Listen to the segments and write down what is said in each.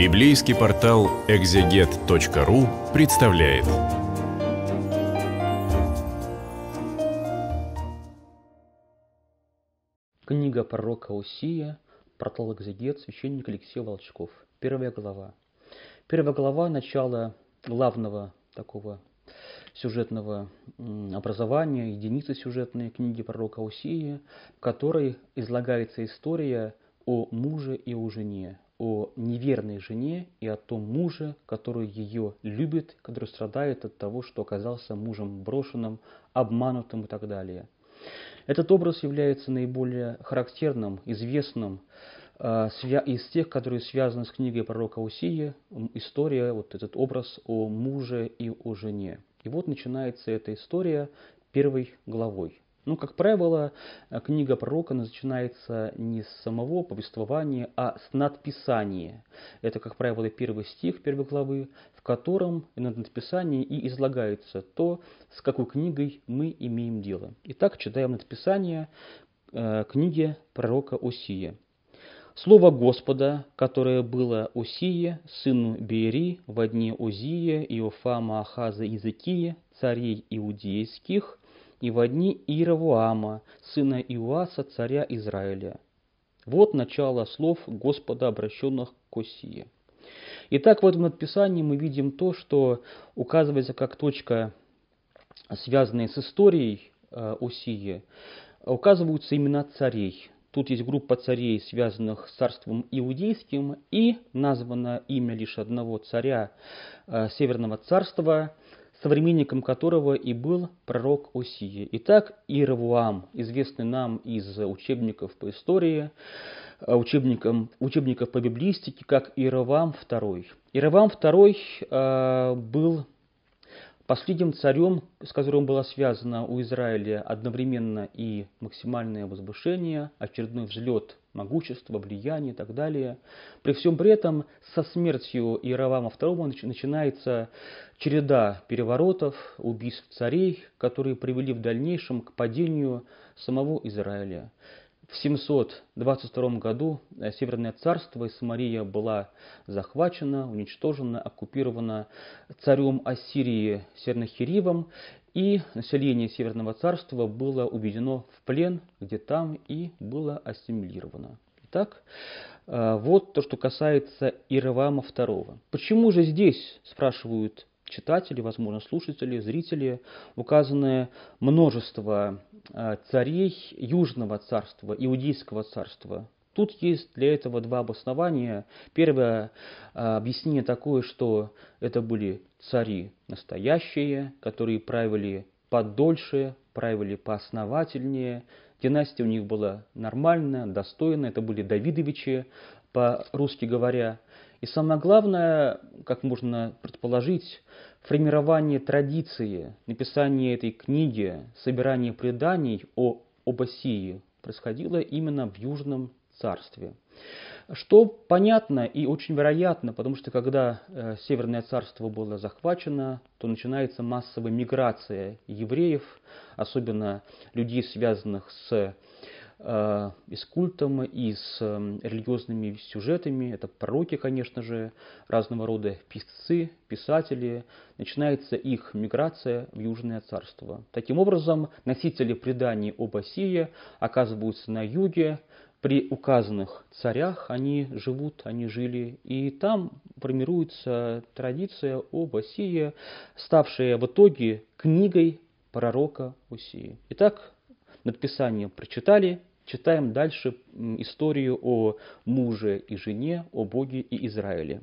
Библейский портал экзегет.ру представляет. Книга пророка Усия, портал экзегет, священник Алексей Волчков. Первая глава. Первая глава – начало главного такого сюжетного образования, единицы сюжетной книги пророка Усия, в которой излагается история о муже и о жене, о неверной жене и о том муже, который ее любит, который страдает от того, что оказался мужем брошенным, обманутым и так далее. Этот образ является наиболее характерным, известным э, из тех, которые связаны с книгой пророка Усии, история, вот этот образ о муже и о жене. И вот начинается эта история первой главой. Ну, как правило, э, книга пророка начинается не с самого повествования, а с надписания. Это, как правило, первый стих первой главы, в котором на надписании и излагается то, с какой книгой мы имеем дело. Итак, читаем надписание э, книги пророка Осия. Слово Господа, которое было Осие, сыну Бери, во дне Озия, Иофама, Ахаза, Языкия, царей иудейских, и в одни Иеровоама, сына Иоаса, царя Израиля. Вот начало слов Господа, обращенных к Осии. Итак, в этом надписании мы видим то, что указывается как точка, связанная с историей э, Осии, указываются имена царей. Тут есть группа царей, связанных с царством иудейским, и названо имя лишь одного царя э, Северного царства, современником которого и был пророк Осия. Итак, Иеравуам, известный нам из учебников по истории, э, учебникам учебников по библистике, как Иеравам II. Иеравам II э, был последним царем, с которым было связано у Израиля одновременно и максимальное возвышение, очередной взлет могущество, влияние и так далее. При всем при этом со смертью Иеровама II начинается череда переворотов, убийств царей, которые привели в дальнейшем к падению самого Израиля. В 722 году э, Северное царство и Самария была захвачена, уничтожена, оккупирована царем Ассирии Сернахиривом, и население Северного царства было уведено в плен, где там и было ассимилировано. Итак, э, вот то, что касается Иеровама II. Почему же здесь, спрашивают читатели, возможно, слушатели, зрители, указанное множество э, царей Южного царства, Иудейского царства, Тут есть для этого два обоснования. Первое а, объяснение такое, что это были цари настоящие, которые правили подольше, правили поосновательнее. Династия у них была нормальная, достойная. Это были Давидовичи, по-русски говоря. И самое главное, как можно предположить, формирование традиции, написание этой книги, собирание преданий о, Обасии происходило именно в Южном царстве. Что понятно и очень вероятно, потому что когда э, Северное царство было захвачено, то начинается массовая миграция евреев, особенно людей, связанных с э, и с культом, и с э, религиозными сюжетами. Это пророки, конечно же, разного рода писцы, писатели. Начинается их миграция в Южное царство. Таким образом, носители преданий об Осии оказываются на юге, при указанных царях они живут, они жили, и там формируется традиция об Осии, ставшая в итоге книгой пророка Осии. Итак, надписание прочитали, читаем дальше историю о муже и жене, о Боге и Израиле.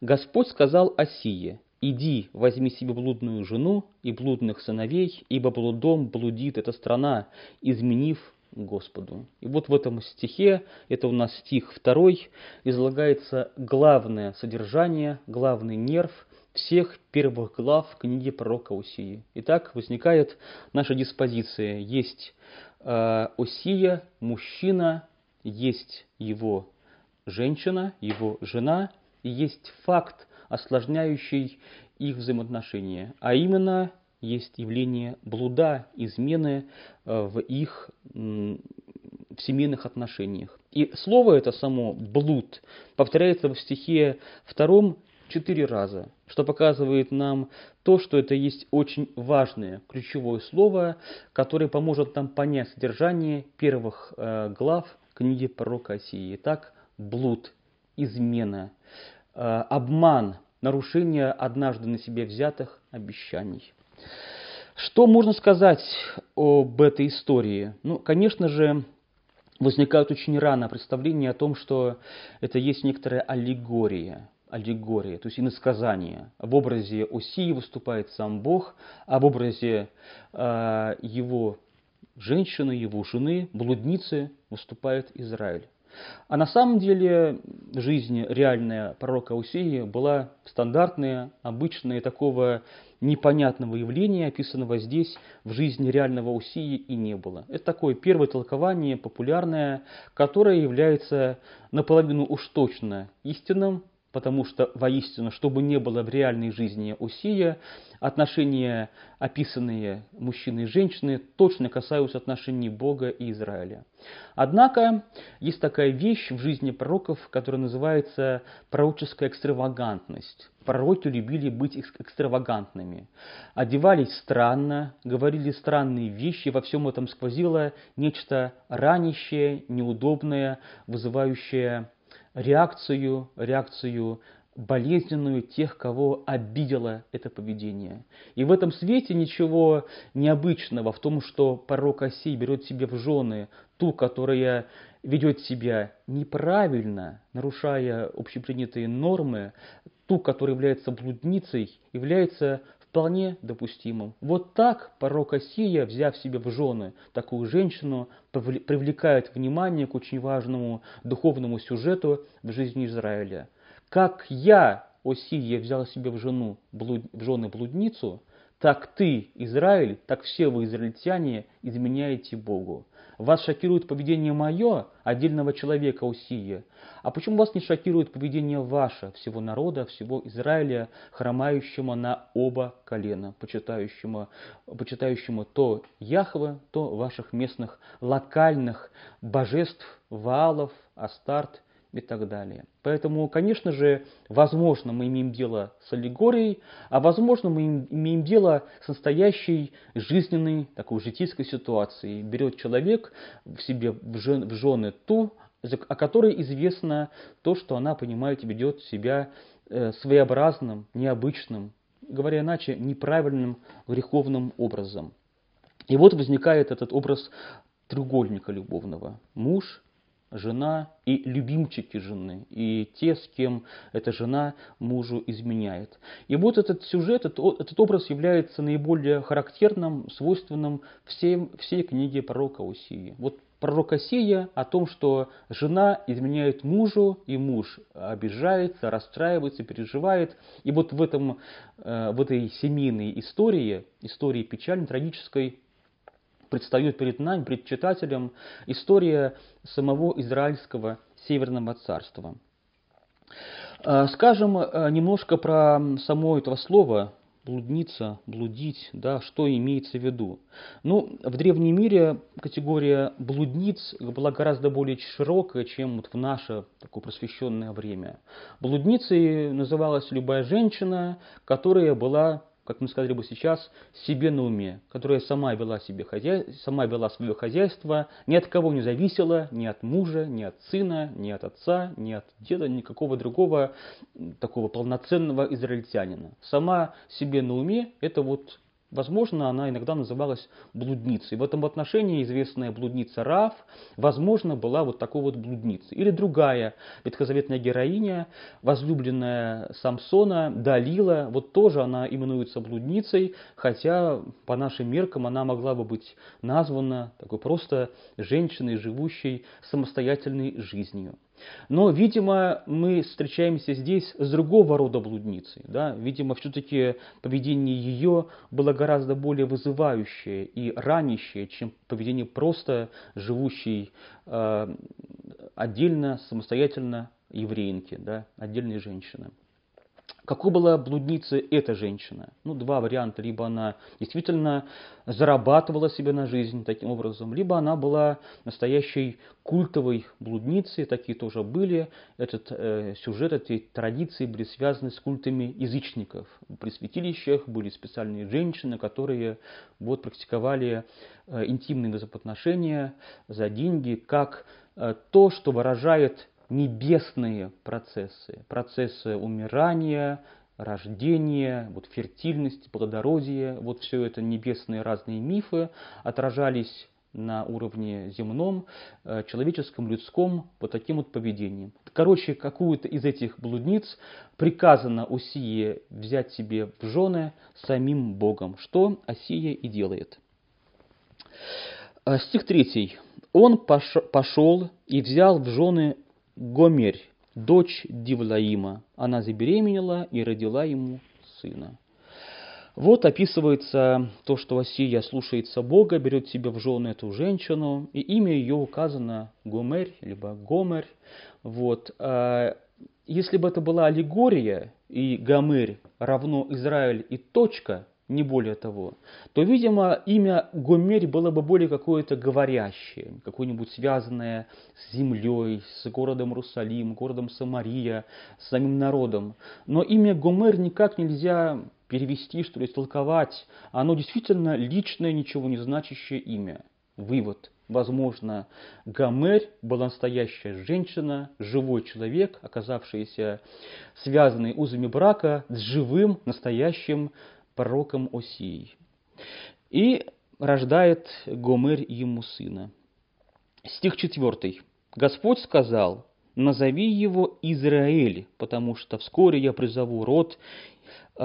Господь сказал Осии, «Иди, возьми себе блудную жену и блудных сыновей, ибо блудом блудит эта страна, изменив Господу. И вот в этом стихе, это у нас стих второй, излагается главное содержание, главный нерв всех первых глав книги пророка Усии. Итак, возникает наша диспозиция. Есть э, Усия, мужчина, есть его женщина, его жена, и есть факт, осложняющий их взаимоотношения, а именно есть явление блуда, измены э, в их в семейных отношениях. И слово это само «блуд» повторяется в стихе втором четыре раза, что показывает нам то, что это есть очень важное ключевое слово, которое поможет нам понять содержание первых э, глав книги пророка Осии. Итак, блуд, измена, э, обман, нарушение однажды на себе взятых обещаний. Что можно сказать об этой истории? Ну, конечно же, возникают очень рано представления о том, что это есть некоторая аллегория, аллегория, то есть иносказание. В образе Осии выступает сам Бог, а в образе э, его женщины, его жены, блудницы выступает Израиль. А на самом деле жизнь реальная пророка Усии была стандартная, обычная, такого непонятного явления, описанного здесь в жизни реального Усии, и не было. Это такое первое толкование, популярное, которое является наполовину уж точно истинным, потому что воистину, чтобы не было в реальной жизни усилия, отношения, описанные мужчины и женщины, точно касаются отношений Бога и Израиля. Однако есть такая вещь в жизни пророков, которая называется пророческая экстравагантность. Пророки любили быть экстравагантными. Одевались странно, говорили странные вещи, во всем этом сквозило нечто ранящее, неудобное, вызывающее реакцию, реакцию болезненную тех, кого обидело это поведение. И в этом свете ничего необычного в том, что порок оси берет себе в жены ту, которая ведет себя неправильно, нарушая общепринятые нормы, ту, которая является блудницей, является вполне допустимым. Вот так порок Осия, взяв себе в жены такую женщину, привлекает внимание к очень важному духовному сюжету в жизни Израиля. Как я, Осия, взял себе в, жену, в жены блудницу – так ты, Израиль, так все вы, израильтяне, изменяете Богу. Вас шокирует поведение мое, отдельного человека Усия. А почему вас не шокирует поведение ваше, всего народа, всего Израиля, хромающего на оба колена, почитающему, почитающему то Яхва, то ваших местных локальных божеств, Ваалов, Астарт – и так далее. Поэтому, конечно же, возможно, мы имеем дело с аллегорией, а возможно, мы имеем дело с настоящей жизненной, такой житейской ситуацией. Берет человек в себе в, жен, в жены ту, о которой известно то, что она, понимаете, ведет себя э, своеобразным, необычным, говоря иначе, неправильным греховным образом. И вот возникает этот образ треугольника любовного. Муж, жена и любимчики жены, и те, с кем эта жена мужу изменяет. И вот этот сюжет, этот, этот образ является наиболее характерным, свойственным всем, всей книге пророка Усии. Вот пророк Осия о том, что жена изменяет мужу, и муж обижается, расстраивается, переживает. И вот в, этом, э, в этой семейной истории, истории печальной, трагической, предстает перед нами, перед читателем, история самого израильского Северного царства. Э, скажем э, немножко про само это слово блудница, блудить, да, что имеется в виду. Ну, в древнем мире категория блудниц была гораздо более широкая, чем вот в наше такое просвещенное время. Блудницей называлась любая женщина, которая была как мы сказали бы сейчас, себе на уме, которая сама вела, себе хозяй... сама вела свое хозяйство, ни от кого не зависела, ни от мужа, ни от сына, ни от отца, ни от деда, никакого другого такого полноценного израильтянина. Сама себе на уме – это вот Возможно, она иногда называлась блудницей. В этом отношении известная блудница Раф, возможно, была вот такой вот блудницей. Или другая ветхозаветная героиня, возлюбленная Самсона, Далила, вот тоже она именуется блудницей, хотя по нашим меркам она могла бы быть названа такой просто женщиной, живущей самостоятельной жизнью. Но, видимо, мы встречаемся здесь с другого рода блудницей. Да? Видимо, все-таки поведение ее было гораздо более вызывающее и ранящее, чем поведение просто живущей э, отдельно, самостоятельно еврейки, да? отдельной женщины. Какой была блудницей эта женщина? Ну, два варианта. Либо она действительно зарабатывала себе на жизнь таким образом, либо она была настоящей культовой блудницей, такие тоже были. Этот э, сюжет, эти традиции были связаны с культами язычников. При святилищах были специальные женщины, которые вот, практиковали э, интимные взаимоотношения за деньги, как э, то, что выражает небесные процессы, процессы умирания, рождения, вот фертильность, плодородие, вот все это небесные разные мифы отражались на уровне земном, э, человеческом, людском, вот таким вот поведением. Короче, какую-то из этих блудниц приказано Осие взять себе в жены самим Богом, что Осия и делает. Э, стих 3. «Он пошел и взял в жены Гомерь, дочь Дивлаима. Она забеременела и родила ему сына. Вот описывается то, что Осия слушается Бога, берет себе в жены эту женщину, и имя ее указано Гомерь, либо Гомерь. Вот. А, если бы это была аллегория, и Гомерь равно Израиль и точка, не более того, то, видимо, имя Гомерь было бы более какое-то говорящее, какое-нибудь связанное с землей, с городом Русалим, городом Самария, с самим народом. Но имя Гомер никак нельзя перевести, что ли, толковать. Оно действительно личное, ничего не значащее имя. Вывод. Возможно, Гомер была настоящая женщина, живой человек, оказавшийся связанный узами брака с живым, настоящим пророком Осией. И рождает Гомер ему сына. Стих 4. «Господь сказал, назови его Израиль, потому что вскоре я призову род э,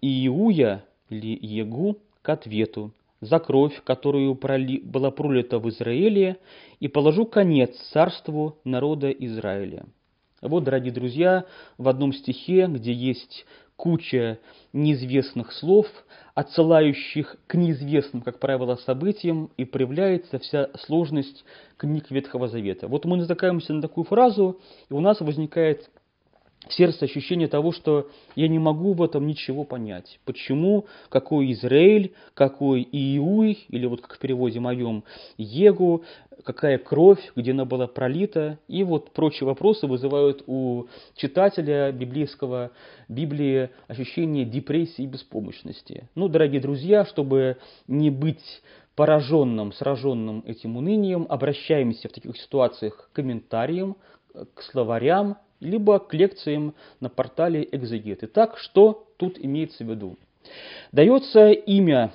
Иуя или Егу к ответу за кровь, которую проли... была пролита в Израиле, и положу конец царству народа Израиля». Вот, дорогие друзья, в одном стихе, где есть куча неизвестных слов, отсылающих к неизвестным, как правило, событиям, и проявляется вся сложность книг Ветхого Завета. Вот мы натыкаемся на такую фразу, и у нас возникает сердце ощущение того, что я не могу в этом ничего понять. Почему, какой Израиль, какой Иуй, или вот как в переводе моем, Егу, какая кровь, где она была пролита, и вот прочие вопросы вызывают у читателя библейского Библии ощущение депрессии и беспомощности. Ну, дорогие друзья, чтобы не быть пораженным, сраженным этим унынием, обращаемся в таких ситуациях к комментариям, к словарям, либо к лекциям на портале «Экзегет». Итак, что тут имеется в виду? Дается имя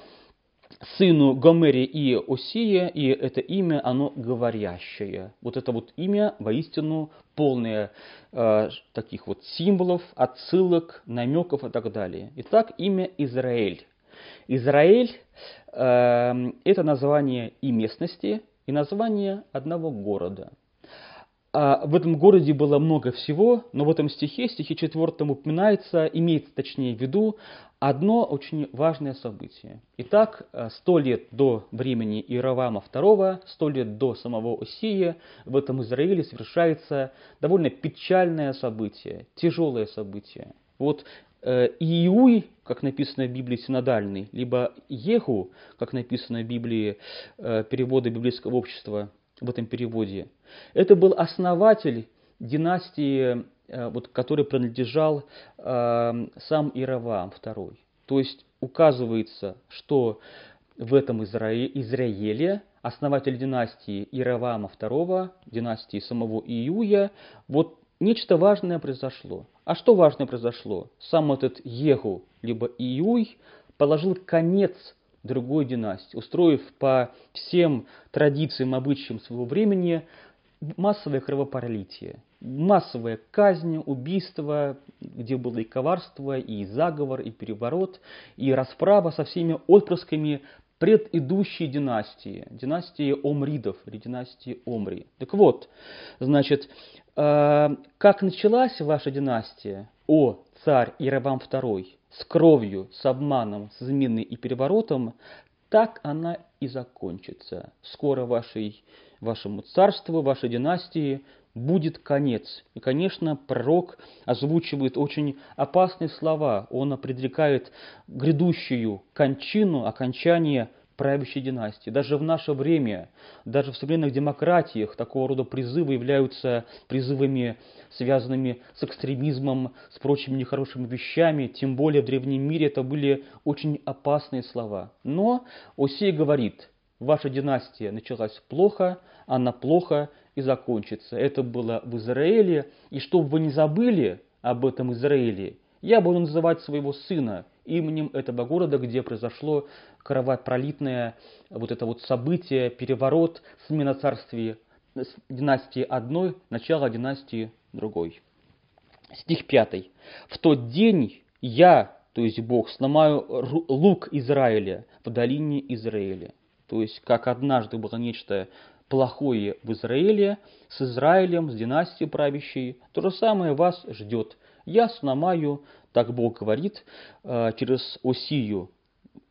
сыну Гомери и Осия, и это имя, оно говорящее. Вот это вот имя, воистину, полное э, таких вот символов, отсылок, намеков и так далее. Итак, имя Израиль. Израиль э, – это название и местности, и название одного города. А, в этом городе было много всего, но в этом стихе, стихе четвертом упоминается, имеется точнее в виду, одно очень важное событие. Итак, э, сто лет до времени Иеровама II, сто лет до самого Осии, в этом Израиле совершается довольно печальное событие, тяжелое событие. Вот э, Иуй, как написано в Библии синодальный, либо Еху, как написано в Библии э, перевода библейского общества, в этом переводе. Это был основатель династии, э, вот, который принадлежал э, сам Иераваам II. То есть указывается, что в этом Израиле, Израиле основатель династии Иераваама II, династии самого Иуя, вот нечто важное произошло. А что важное произошло? Сам этот Егу, либо Иуй положил конец другой династии, устроив по всем традициям, обычаям своего времени массовое кровопролитие, массовая казнь, убийство, где было и коварство, и заговор, и переворот, и расправа со всеми отпрысками предыдущей династии, династии Омридов или династии Омри. Так вот, значит, э, как началась ваша династия, о царь Яровам II? с кровью, с обманом, с изменой и переворотом, так она и закончится. Скоро вашей, вашему царству, вашей династии будет конец. И, конечно, пророк озвучивает очень опасные слова. Он предрекает грядущую кончину, окончание правящей династии. Даже в наше время, даже в современных демократиях такого рода призывы являются призывами, связанными с экстремизмом, с прочими нехорошими вещами, тем более в древнем мире это были очень опасные слова. Но Осей говорит, ваша династия началась плохо, она плохо и закончится. Это было в Израиле, и чтобы вы не забыли об этом Израиле, я буду называть своего сына именем этого города, где произошло кровопролитное вот это вот событие, переворот смена царствия династии одной, начало династии другой. Стих 5. «В тот день я, то есть Бог, сломаю лук Израиля в долине Израиля». То есть, как однажды было нечто плохое в Израиле, с Израилем, с династией правящей, то же самое вас ждет Ясно маю, так Бог говорит, э, через Осию,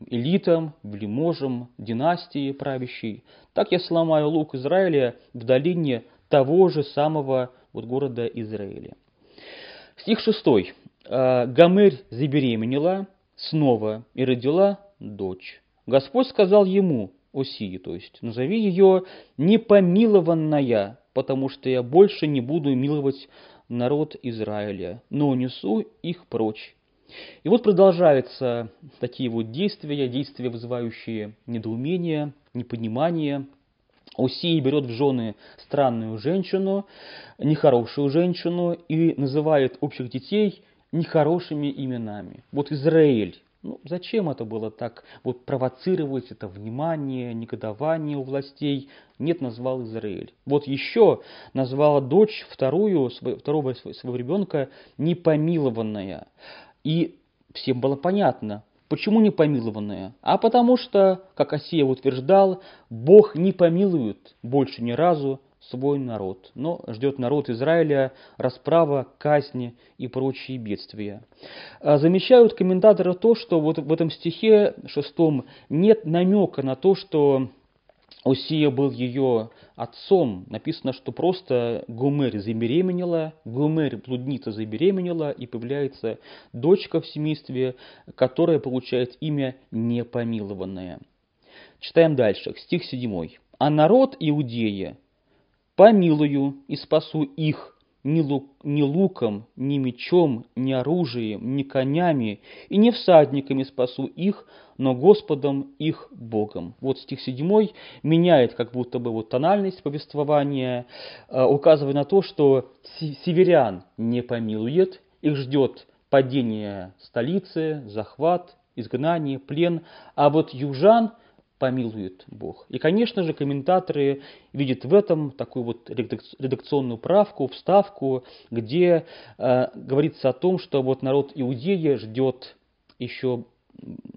элитам, вельможам, династии правящей. Так я сломаю лук Израиля в долине того же самого вот города Израиля. Стих 6. «Э, Гомерь забеременела снова и родила дочь. Господь сказал ему, Осии, то есть, назови ее непомилованная, потому что я больше не буду миловать народ Израиля, но унесу их прочь. И вот продолжаются такие вот действия, действия, вызывающие недоумение, непонимание. Усей берет в жены странную женщину, нехорошую женщину и называет общих детей нехорошими именами. Вот Израиль ну, зачем это было так? Вот провоцировать это внимание, негодование у властей. Нет, назвал Израиль. Вот еще назвала дочь вторую, второго своего ребенка непомилованная. И всем было понятно, почему непомилованная? А потому что, как Осия утверждал, Бог не помилует больше ни разу свой народ, но ждет народ Израиля расправа, казни и прочие бедствия. А, замечают комментаторы то, что вот в этом стихе шестом нет намека на то, что Осия был ее отцом. Написано, что просто Гумер забеременела, Гумер блудница забеременела, и появляется дочка в семействе, которая получает имя непомилованное. Читаем дальше, стих седьмой. «А народ Иудея помилую и спасу их ни, лук, ни луком, ни мечом, ни оружием, ни конями и не всадниками спасу их, но Господом их Богом». Вот стих 7 меняет как будто бы вот тональность повествования, э, указывая на то, что северян не помилует, их ждет падение столицы, захват, изгнание, плен, а вот южан – помилует Бог. И, конечно же, комментаторы видят в этом такую вот редакционную правку, вставку, где э, говорится о том, что вот народ Иудея ждет еще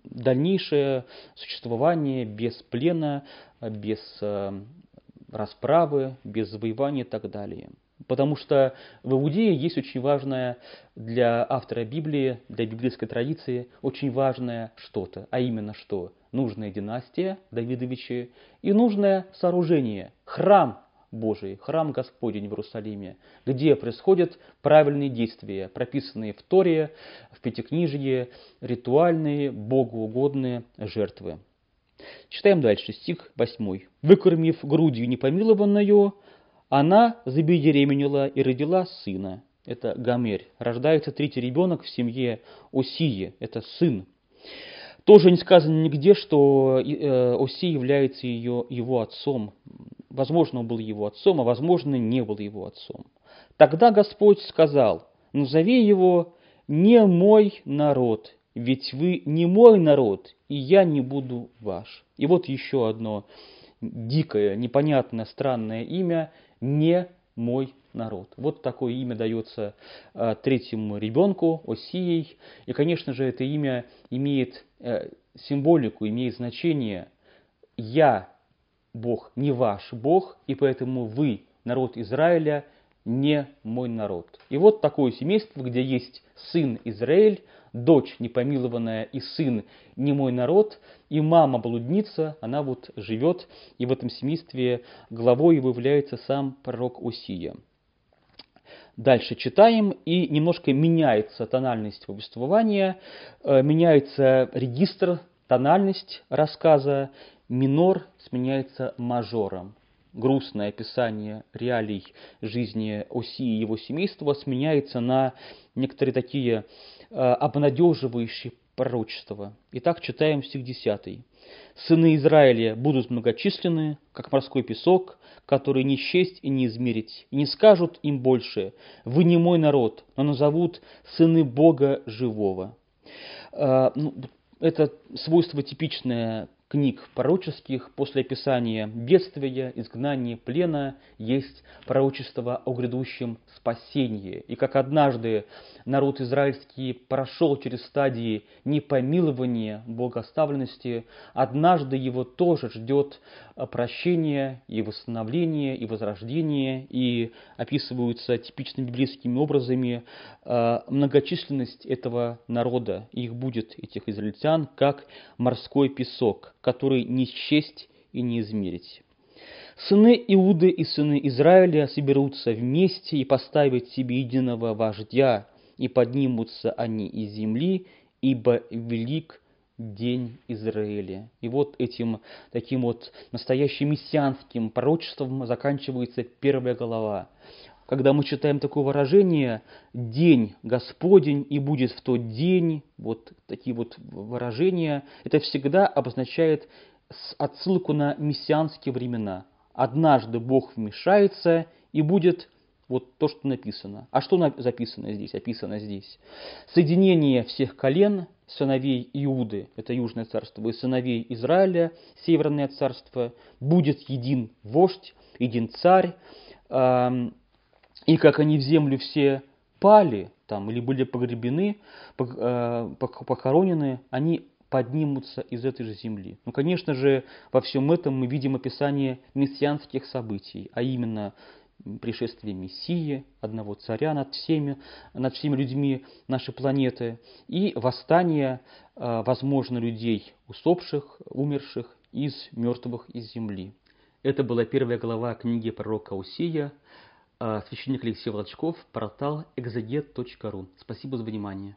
дальнейшее существование без плена, без э, расправы, без завоевания и так далее. Потому что в Иудее есть очень важное для автора Библии, для библейской традиции, очень важное что-то, а именно что – нужная династия Давидовичи и нужное сооружение, храм Божий, храм Господень в Иерусалиме, где происходят правильные действия, прописанные в Торе, в Пятикнижье, ритуальные, богоугодные жертвы. Читаем дальше, стих 8. «Выкормив грудью непомилованную, она забеременела и родила сына». Это Гомерь. Рождается третий ребенок в семье Осии. Это сын тоже не сказано нигде, что э, Оси является ее, его отцом. Возможно, он был его отцом, а возможно, не был его отцом. Тогда Господь сказал, «Назови его не мой народ, ведь вы не мой народ, и я не буду ваш». И вот еще одно дикое, непонятное, странное имя – «не мой народ. Вот такое имя дается э, третьему ребенку, Осией. И, конечно же, это имя имеет э, символику, имеет значение «Я Бог, не ваш Бог, и поэтому вы, народ Израиля, не мой народ». И вот такое семейство, где есть сын Израиль, дочь непомилованная и сын не мой народ, и мама блудница, она вот живет, и в этом семействе главой является сам пророк Осия дальше читаем, и немножко меняется тональность повествования, э, меняется регистр, тональность рассказа, минор сменяется мажором. Грустное описание реалий жизни Оси и его семейства сменяется на некоторые такие э, обнадеживающие пророчества. Итак, читаем стих 10. «Сыны Израиля будут многочисленны, как морской песок, которые не счесть и не измерить, и не скажут им больше «Вы не мой народ», но назовут «сыны Бога живого». А, ну, это свойство типичное книг пророческих после описания бедствия, изгнания, плена есть пророчество о грядущем спасении. И как однажды народ израильский прошел через стадии непомилования, богоставленности, однажды его тоже ждет прощение, и восстановление, и возрождение, и описываются типичными библейскими образами э, многочисленность этого народа, их будет, этих израильтян, как морской песок, который не счесть и не измерить. Сыны Иуды и сыны Израиля соберутся вместе и поставят себе единого вождя, и поднимутся они из земли, ибо велик день Израиля. И вот этим таким вот настоящим мессианским пророчеством заканчивается первая глава. Когда мы читаем такое выражение «день Господень и будет в тот день», вот такие вот выражения, это всегда обозначает отсылку на мессианские времена. Однажды Бог вмешается и будет вот то, что написано. А что записано здесь? Описано здесь. Соединение всех колен – сыновей Иуды, это Южное царство, и сыновей Израиля, Северное царство, будет един вождь, един царь, и как они в землю все пали, там, или были погребены, э, похоронены, они поднимутся из этой же земли. Ну, конечно же, во всем этом мы видим описание мессианских событий, а именно пришествие Мессии, одного царя над всеми, над всеми людьми нашей планеты, и восстание, э, возможно, людей усопших, умерших из мертвых из земли. Это была первая глава книги пророка Усия, э, священник Алексей Волочков, портал экзогет.ру. Спасибо за внимание.